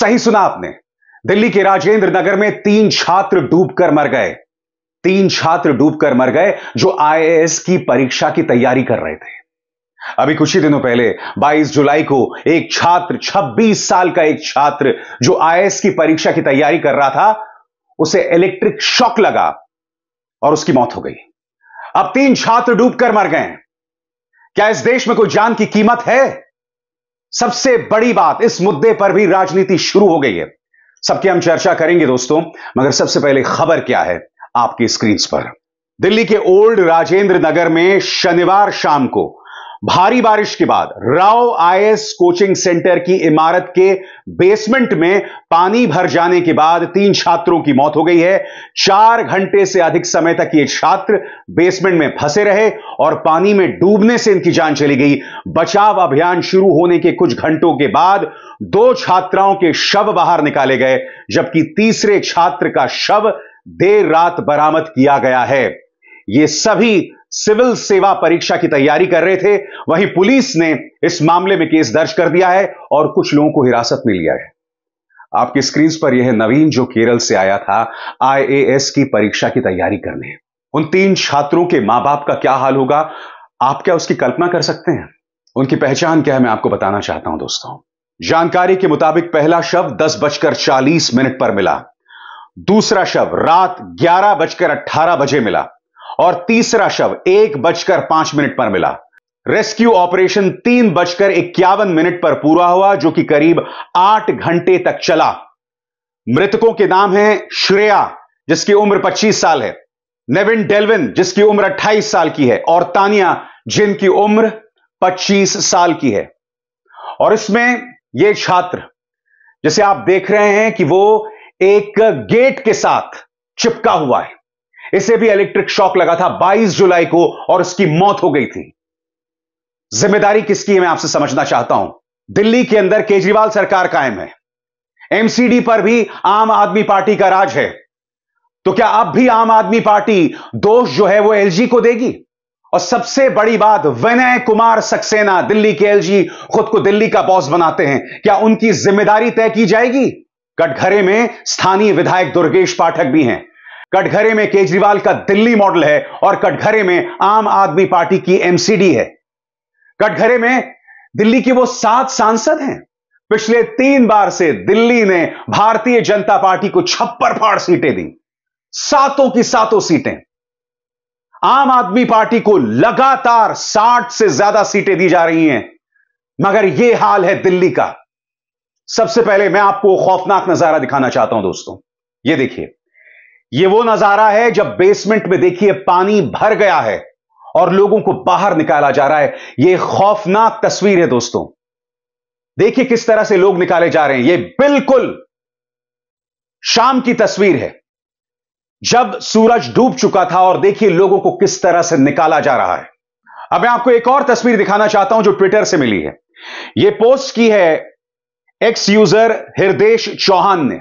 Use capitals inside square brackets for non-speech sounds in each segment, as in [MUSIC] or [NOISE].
सही सुना आपने दिल्ली के राजेंद्र नगर में तीन छात्र डूबकर मर गए तीन छात्र डूबकर मर गए जो आईएएस की परीक्षा की तैयारी कर रहे थे अभी कुछ ही दिनों पहले 22 जुलाई को एक छात्र 26 साल का एक छात्र जो आईएएस की परीक्षा की तैयारी कर रहा था उसे इलेक्ट्रिक शॉक लगा और उसकी मौत हो गई अब तीन छात्र डूबकर मर गए क्या इस देश में कोई जान की कीमत है सबसे बड़ी बात इस मुद्दे पर भी राजनीति शुरू हो गई है सबकी हम चर्चा करेंगे दोस्तों मगर सबसे पहले खबर क्या है आपकी स्क्रीन पर दिल्ली के ओल्ड राजेंद्र नगर में शनिवार शाम को भारी बारिश के बाद राव आईएएस कोचिंग सेंटर की इमारत के बेसमेंट में पानी भर जाने के बाद तीन छात्रों की मौत हो गई है चार घंटे से अधिक समय तक ये छात्र बेसमेंट में फंसे रहे और पानी में डूबने से इनकी जान चली गई बचाव अभियान शुरू होने के कुछ घंटों के बाद दो छात्राओं के शव बाहर निकाले गए जबकि तीसरे छात्र का शव देर रात बरामद किया गया है ये सभी सिविल सेवा परीक्षा की तैयारी कर रहे थे वहीं पुलिस ने इस मामले में केस दर्ज कर दिया है और कुछ लोगों को हिरासत में लिया है आपकी स्क्रीन पर यह नवीन जो केरल से आया था आईएएस की परीक्षा की तैयारी करने उन तीन छात्रों के मां बाप का क्या हाल होगा आप क्या उसकी कल्पना कर सकते हैं उनकी पहचान क्या है मैं आपको बताना चाहता हूं दोस्तों जानकारी के मुताबिक पहला शव दस बजकर चालीस मिनट पर मिला दूसरा शव रात ग्यारह बजकर अट्ठारह बजे मिला और तीसरा शव एक बजकर पांच मिनट पर मिला रेस्क्यू ऑपरेशन तीन बजकर इक्यावन मिनट पर पूरा हुआ जो कि करीब आठ घंटे तक चला मृतकों के नाम हैं श्रेया जिसकी उम्र 25 साल है नेविन डेलविन जिसकी उम्र 28 साल की है और तानिया जिनकी उम्र 25 साल की है और इसमें यह छात्र जिसे आप देख रहे हैं कि वो एक गेट के साथ चिपका हुआ है इसे भी इलेक्ट्रिक शॉक लगा था 22 जुलाई को और इसकी मौत हो गई थी जिम्मेदारी किसकी है मैं आपसे समझना चाहता हूं दिल्ली के अंदर केजरीवाल सरकार कायम है एमसीडी पर भी आम आदमी पार्टी का राज है तो क्या अब भी आम आदमी पार्टी दोष जो है वो एलजी को देगी और सबसे बड़ी बात विनय कुमार सक्सेना दिल्ली के एलजी खुद को दिल्ली का बॉस बनाते हैं क्या उनकी जिम्मेदारी तय की जाएगी कटघरे में स्थानीय विधायक दुर्गेश पाठक भी हैं कटघरे में केजरीवाल का दिल्ली मॉडल है और कटघरे में आम आदमी पार्टी की एमसीडी है कटघरे में दिल्ली के वो सात सांसद हैं पिछले तीन बार से दिल्ली ने भारतीय जनता पार्टी को छप्पर फाड़ सीटें दी सातों की सातों सीटें आम आदमी पार्टी को लगातार साठ से ज्यादा सीटें दी जा रही हैं मगर यह हाल है दिल्ली का सबसे पहले मैं आपको खौफनाक नजारा दिखाना चाहता हूं दोस्तों ये देखिए ये वो नजारा है जब बेसमेंट में देखिए पानी भर गया है और लोगों को बाहर निकाला जा रहा है यह खौफनाक तस्वीर है दोस्तों देखिए किस तरह से लोग निकाले जा रहे हैं यह बिल्कुल शाम की तस्वीर है जब सूरज डूब चुका था और देखिए लोगों को किस तरह से निकाला जा रहा है अब मैं आपको एक और तस्वीर दिखाना चाहता हूं जो ट्विटर से मिली है यह पोस्ट की है एक्स यूजर हृदेश चौहान ने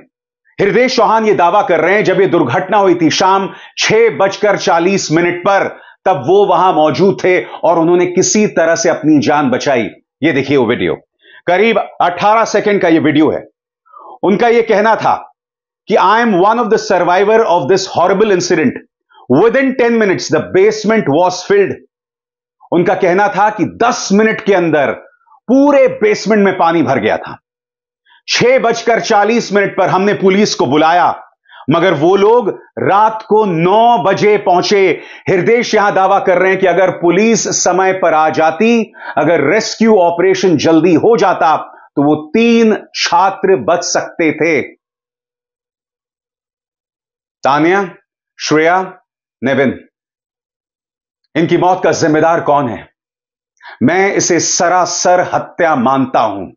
हृदय चौहान ये दावा कर रहे हैं जब ये दुर्घटना हुई थी शाम छह बजकर चालीस मिनट पर तब वो वहां मौजूद थे और उन्होंने किसी तरह से अपनी जान बचाई ये देखिए वो वीडियो करीब 18 सेकंड का ये वीडियो है उनका ये कहना था कि I am one of the survivor of this horrible incident within ten minutes the basement was filled उनका कहना था कि 10 मिनट के अंदर पूरे बेसमेंट में पानी भर गया था छह बजकर चालीस मिनट पर हमने पुलिस को बुलाया मगर वो लोग रात को नौ बजे पहुंचे हृदय यहां दावा कर रहे हैं कि अगर पुलिस समय पर आ जाती अगर रेस्क्यू ऑपरेशन जल्दी हो जाता तो वो तीन छात्र बच सकते थे तानिया श्रेया नेविन इनकी मौत का जिम्मेदार कौन है मैं इसे सरासर हत्या मानता हूं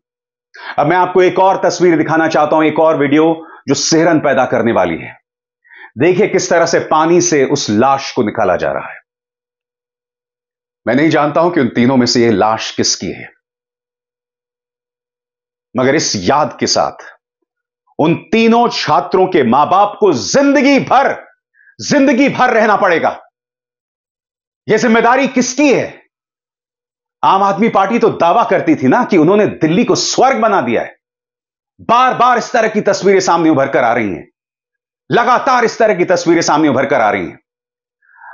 अब मैं आपको एक और तस्वीर दिखाना चाहता हूं एक और वीडियो जो सेहरन पैदा करने वाली है देखिए किस तरह से पानी से उस लाश को निकाला जा रहा है मैं नहीं जानता हूं कि उन तीनों में से यह लाश किसकी है मगर इस याद के साथ उन तीनों छात्रों के मां बाप को जिंदगी भर जिंदगी भर रहना पड़ेगा यह जिम्मेदारी किसकी है आम आदमी पार्टी तो दावा करती थी ना कि उन्होंने दिल्ली को स्वर्ग बना दिया है बार बार इस तरह की तस्वीरें सामने उभर कर आ रही हैं लगातार इस तरह की तस्वीरें सामने उभर कर आ रही हैं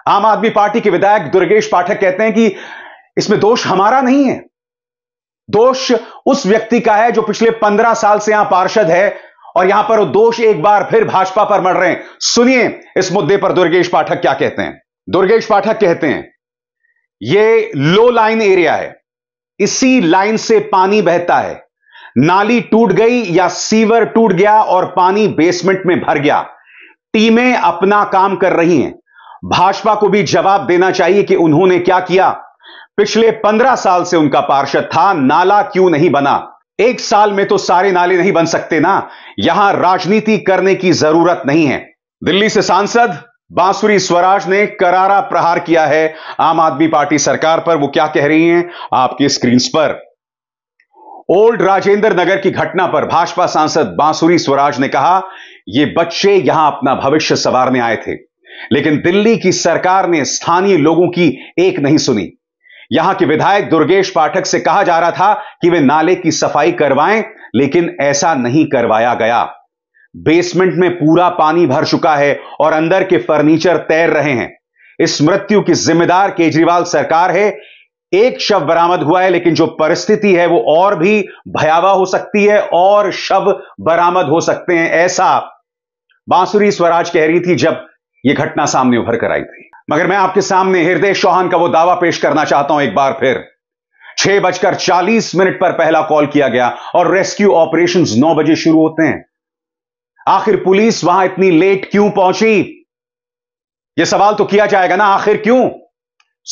आम आदमी पार्टी के विधायक दुर्गेश पाठक कहते हैं कि इसमें दोष हमारा नहीं है दोष उस व्यक्ति का है जो पिछले पंद्रह साल से यहां पार्षद है और यहां पर दोष एक बार फिर भाजपा पर मर रहे हैं सुनिए इस मुद्दे पर दुर्गेश पाठक क्या कहते हैं दुर्गेश पाठक कहते हैं ये लो लाइन एरिया है इसी लाइन से पानी बहता है नाली टूट गई या सीवर टूट गया और पानी बेसमेंट में भर गया टीमें अपना काम कर रही हैं भाजपा को भी जवाब देना चाहिए कि उन्होंने क्या किया पिछले पंद्रह साल से उनका पार्षद था नाला क्यों नहीं बना एक साल में तो सारे नाले नहीं बन सकते ना यहां राजनीति करने की जरूरत नहीं है दिल्ली से सांसद बांसुरी स्वराज ने करारा प्रहार किया है आम आदमी पार्टी सरकार पर वो क्या कह रही हैं आपकी स्क्रीन पर ओल्ड राजेंद्र नगर की घटना पर भाजपा सांसद बांसुरी स्वराज ने कहा ये बच्चे यहां अपना भविष्य संवारने आए थे लेकिन दिल्ली की सरकार ने स्थानीय लोगों की एक नहीं सुनी यहां के विधायक दुर्गेश पाठक से कहा जा रहा था कि वे नाले की सफाई करवाएं लेकिन ऐसा नहीं करवाया गया बेसमेंट में पूरा पानी भर चुका है और अंदर के फर्नीचर तैर रहे हैं इस मृत्यु की जिम्मेदार केजरीवाल सरकार है एक शव बरामद हुआ है लेकिन जो परिस्थिति है वो और भी भयावह हो सकती है और शव बरामद हो सकते हैं ऐसा बांसुरी स्वराज कह रही थी जब यह घटना सामने उभर कर आई थी मगर मैं आपके सामने हृदय चौहान का वो दावा पेश करना चाहता हूं एक बार फिर छह बजकर चालीस मिनट पर पहला कॉल किया गया और रेस्क्यू ऑपरेशन नौ बजे शुरू होते हैं आखिर पुलिस वहां इतनी लेट क्यों पहुंची यह सवाल तो किया जाएगा ना आखिर क्यों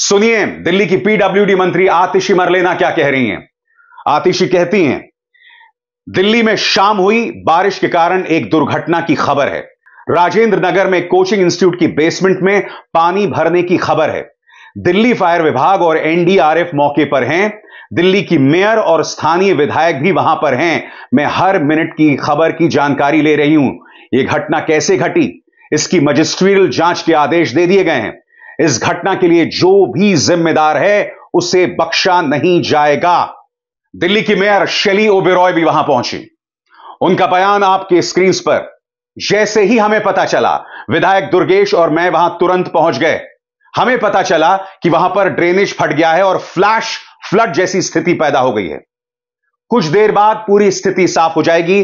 सुनिए दिल्ली की पीडब्ल्यूडी मंत्री आतिशी मरलेना क्या कह रही हैं आतिशी कहती हैं दिल्ली में शाम हुई बारिश के कारण एक दुर्घटना की खबर है राजेंद्र नगर में कोचिंग इंस्टीट्यूट की बेसमेंट में पानी भरने की खबर है दिल्ली फायर विभाग और एनडीआरएफ मौके पर हैं दिल्ली की मेयर और स्थानीय विधायक भी वहां पर हैं मैं हर मिनट की खबर की जानकारी ले रही हूं यह घटना कैसे घटी इसकी मजिस्ट्रियल जांच के आदेश दे दिए गए हैं इस घटना के लिए जो भी जिम्मेदार है उसे बख्शा नहीं जाएगा दिल्ली की मेयर शेली ओबेरॉय भी वहां पहुंची उनका बयान आपके स्क्रीन पर जैसे ही हमें पता चला विधायक दुर्गेश और मैं वहां तुरंत पहुंच गए हमें पता चला कि वहां पर ड्रेनेज फट गया है और फ्लैश फ्लड जैसी स्थिति पैदा हो गई है कुछ देर बाद पूरी स्थिति साफ हो जाएगी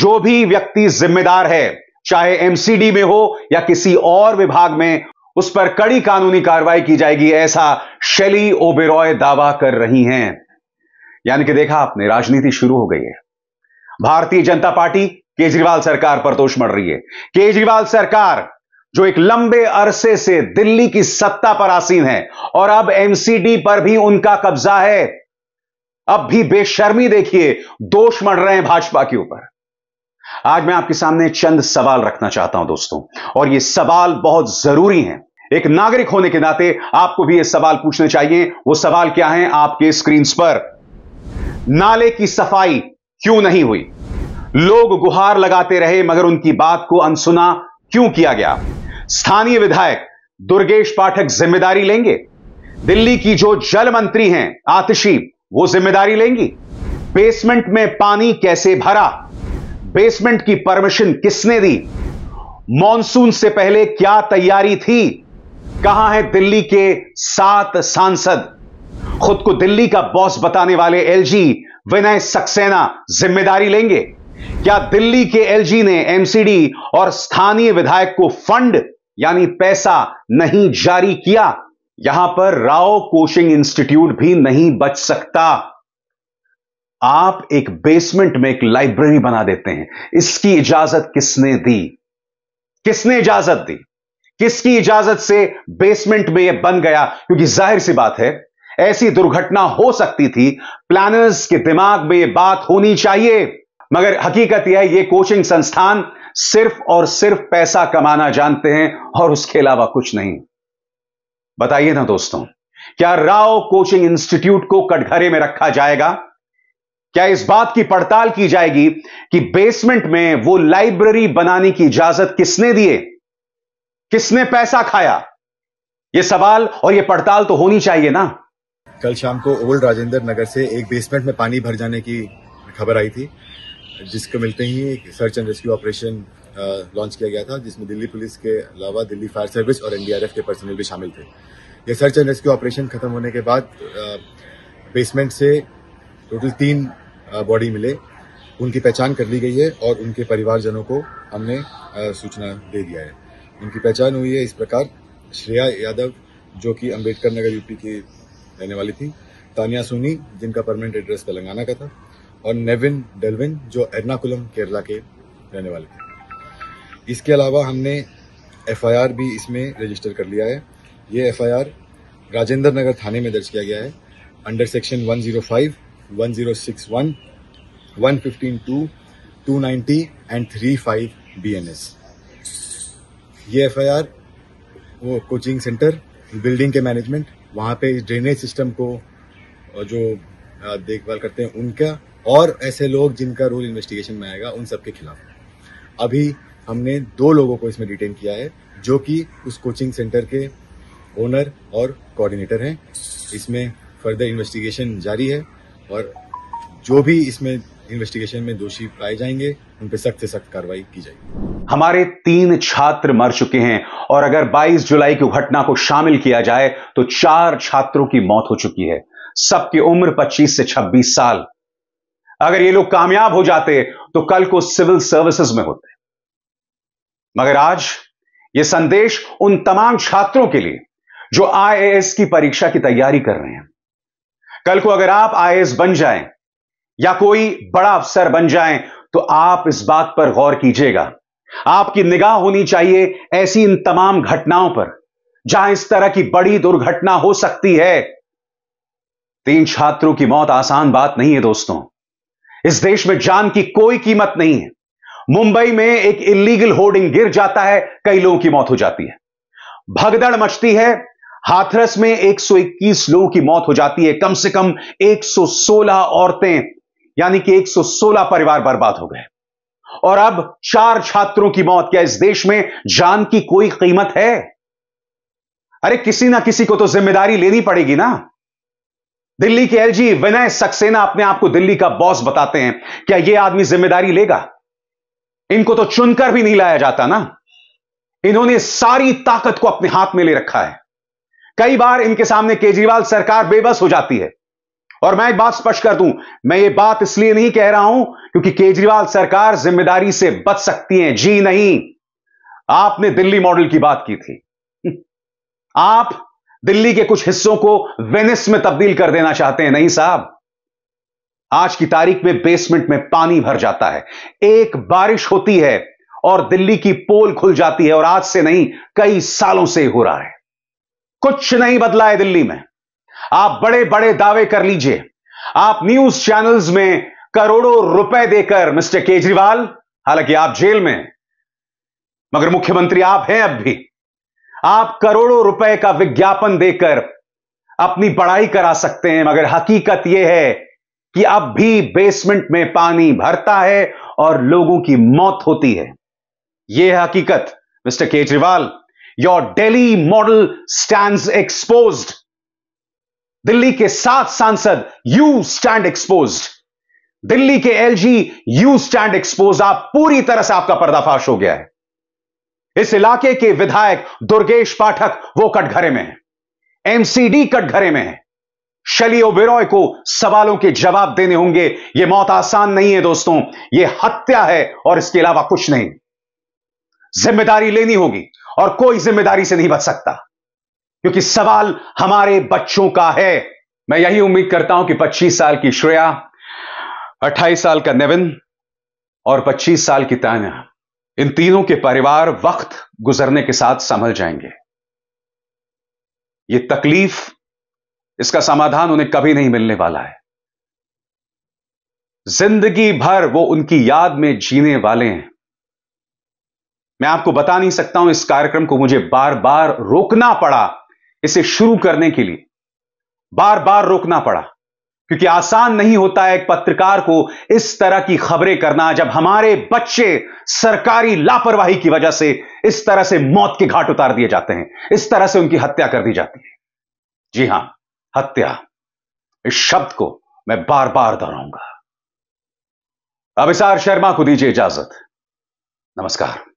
जो भी व्यक्ति जिम्मेदार है चाहे एमसीडी में हो या किसी और विभाग में उस पर कड़ी कानूनी कार्रवाई की जाएगी ऐसा शैली ओबेरॉय दावा कर रही हैं यानी कि देखा आपने राजनीति शुरू हो गई है भारतीय जनता पार्टी केजरीवाल सरकार पर दोष मर रही है केजरीवाल सरकार जो एक लंबे अरसे से दिल्ली की सत्ता पर आसीन है और अब एमसीडी पर भी उनका कब्जा है अब भी बेशर्मी देखिए दोष मढ़ रहे हैं भाजपा के ऊपर आज मैं आपके सामने चंद सवाल रखना चाहता हूं दोस्तों और ये सवाल बहुत जरूरी हैं एक नागरिक होने के नाते आपको भी ये सवाल पूछने चाहिए वो सवाल क्या है आपके स्क्रीन पर नाले की सफाई क्यों नहीं हुई लोग गुहार लगाते रहे मगर उनकी बात को अनसुना क्यों किया गया स्थानीय विधायक दुर्गेश पाठक जिम्मेदारी लेंगे दिल्ली की जो जल मंत्री हैं आतिशी वो जिम्मेदारी लेंगी बेसमेंट में पानी कैसे भरा बेसमेंट की परमिशन किसने दी मॉनसून से पहले क्या तैयारी थी कहां है दिल्ली के सात सांसद खुद को दिल्ली का बॉस बताने वाले एलजी विनय सक्सेना जिम्मेदारी लेंगे क्या दिल्ली के एलजी ने एमसीडी और स्थानीय विधायक को फंड यानी पैसा नहीं जारी किया यहां पर राव कोचिंग इंस्टीट्यूट भी नहीं बच सकता आप एक बेसमेंट में एक लाइब्रेरी बना देते हैं इसकी इजाजत किसने दी किसने इजाजत दी किसकी इजाजत से बेसमेंट में यह बन गया क्योंकि जाहिर सी बात है ऐसी दुर्घटना हो सकती थी प्लानर्स के दिमाग में यह बात होनी चाहिए मगर हकीकत यह है यह कोचिंग संस्थान सिर्फ और सिर्फ पैसा कमाना जानते हैं और उसके अलावा कुछ नहीं बताइए ना दोस्तों क्या राव कोचिंग इंस्टीट्यूट को कटघरे में रखा जाएगा क्या इस बात की पड़ताल की जाएगी कि बेसमेंट में वो लाइब्रेरी बनाने की इजाजत किसने दिए किसने पैसा खाया ये सवाल और ये पड़ताल तो होनी चाहिए ना कल शाम को ओल्ड राजेंद्र नगर से एक बेसमेंट में पानी भर जाने की खबर आई थी जिसको मिलते ही search and rescue operation launch किया गया था जिसमें दिल्ली पुलिस के अलावा दिल्ली फायर सर्विस और एनडीआरएफ के पर्सनल भी शामिल थे ये सर्च एंड रेस्क्यू ऑपरेशन खत्म होने के बाद बेसमेंट uh, से टोटल तीन बॉडी uh, मिले उनकी पहचान कर ली गई है और उनके परिवारजनों को हमने uh, सूचना दे दिया है उनकी पहचान हुई है इस प्रकार श्रेया यादव जो कि अम्बेडकर नगर यूपी की रहने वाली थी तानिया सोनी जिनका परमानेंट एड्रेस तेलंगाना का था और नेविन डेलविन जो एर्नाकुलम केरला के रहने वाले थे इसके अलावा हमने एफआईआर भी इसमें रजिस्टर कर लिया है ये एफआईआर राजेंद्र नगर थाने में दर्ज किया गया है अंडर सेक्शन 105, 1061, 115 290 एंड 35 एस ये एफआईआर वो कोचिंग सेंटर बिल्डिंग के मैनेजमेंट वहाँ पे ड्रेनेज सिस्टम को जो देखभाल करते हैं उनका और ऐसे लोग जिनका रोल इन्वेस्टिगेशन में आएगा उन सबके खिलाफ अभी हमने दो लोगों को इसमें डिटेन किया है जो कि उस कोचिंग सेंटर के ओनर और कोऑर्डिनेटर हैं इसमें फर्दर इन्वेस्टिगेशन जारी है और जो भी इसमें इन्वेस्टिगेशन में दोषी पाए जाएंगे उन पर सख्त से सख्त कार्रवाई की जाएगी हमारे तीन छात्र मर चुके हैं और अगर 22 जुलाई की घटना को शामिल किया जाए तो चार छात्रों की मौत हो चुकी है सबकी उम्र 25 से 26 साल अगर ये लोग कामयाब हो जाते तो कल को सिविल सर्विसेज में होते मगर आज यह संदेश उन तमाम छात्रों के लिए जो आईएएस की परीक्षा की तैयारी कर रहे हैं कल को अगर आप आईएएस बन जाएं या कोई बड़ा अफसर बन जाएं तो आप इस बात पर गौर कीजिएगा आपकी निगाह होनी चाहिए ऐसी इन तमाम घटनाओं पर जहां इस तरह की बड़ी दुर्घटना हो सकती है तीन छात्रों की मौत आसान बात नहीं है दोस्तों इस देश में जान की कोई कीमत नहीं है मुंबई में एक इलीगल होर्डिंग गिर जाता है कई लोगों की मौत हो जाती है भगदड़ मचती है हाथरस में 121 लोगों की मौत हो जाती है कम से कम 116 औरतें यानी कि 116 परिवार बर्बाद हो गए और अब चार छात्रों की मौत क्या इस देश में जान की कोई कीमत है अरे किसी ना किसी को तो जिम्मेदारी लेनी पड़ेगी ना दिल्ली के एलजी विनय सक्सेना अपने आप को दिल्ली का बॉस बताते हैं क्या यह आदमी जिम्मेदारी लेगा इनको तो चुनकर भी नहीं लाया जाता ना इन्होंने सारी ताकत को अपने हाथ में ले रखा है कई बार इनके सामने केजरीवाल सरकार बेबस हो जाती है और मैं एक बात स्पष्ट कर दूं मैं ये बात इसलिए नहीं कह रहा हूं क्योंकि केजरीवाल सरकार जिम्मेदारी से बच सकती है जी नहीं आपने दिल्ली मॉडल की बात की थी [LAUGHS] आप दिल्ली के कुछ हिस्सों को वेनिस में तब्दील कर देना चाहते हैं नहीं साहब आज की तारीख में बेसमेंट में पानी भर जाता है एक बारिश होती है और दिल्ली की पोल खुल जाती है और आज से नहीं कई सालों से हो रहा है कुछ नहीं बदला है दिल्ली में आप बड़े बड़े दावे कर लीजिए आप न्यूज चैनल्स में करोड़ों रुपए देकर मिस्टर केजरीवाल हालांकि आप जेल में मगर मुख्यमंत्री आप हैं अब भी आप करोड़ों रुपए का विज्ञापन देकर अपनी पढ़ाई करा सकते हैं मगर हकीकत यह है कि अब भी बेसमेंट में पानी भरता है और लोगों की मौत होती है यह हकीकत mister Kejriwal your Delhi model stand expose Delhi के सात सांसद यू स्टैंड एक्सपोज दिल्ली के एलजी यू स्टैंड एक्सपोज आप पूरी तरह से आपका पर्दाफाश हो गया है इस इलाके के विधायक दुर्गेश पाठक वो कटघरे में है एमसीडी कटघरे में है शली ओबेरॉय को सवालों के जवाब देने होंगे यह मौत आसान नहीं है दोस्तों यह हत्या है और इसके अलावा कुछ नहीं जिम्मेदारी लेनी होगी और कोई जिम्मेदारी से नहीं बच सकता क्योंकि सवाल हमारे बच्चों का है मैं यही उम्मीद करता हूं कि 25 साल की श्रेया 28 साल का नेविन और 25 साल की तान्या इन तीनों के परिवार वक्त गुजरने के साथ संभल जाएंगे ये तकलीफ इसका समाधान उन्हें कभी नहीं मिलने वाला है जिंदगी भर वो उनकी याद में जीने वाले हैं मैं आपको बता नहीं सकता हूं इस कार्यक्रम को मुझे बार बार रोकना पड़ा इसे शुरू करने के लिए बार बार रोकना पड़ा क्योंकि आसान नहीं होता है एक पत्रकार को इस तरह की खबरें करना जब हमारे बच्चे सरकारी लापरवाही की वजह से इस तरह से मौत के घाट उतार दिए जाते हैं इस तरह से उनकी हत्या कर दी जाती है जी हां हत्या इस शब्द को मैं बार बार दोहराऊंगा अभिसार शर्मा को दीजिए इजाजत नमस्कार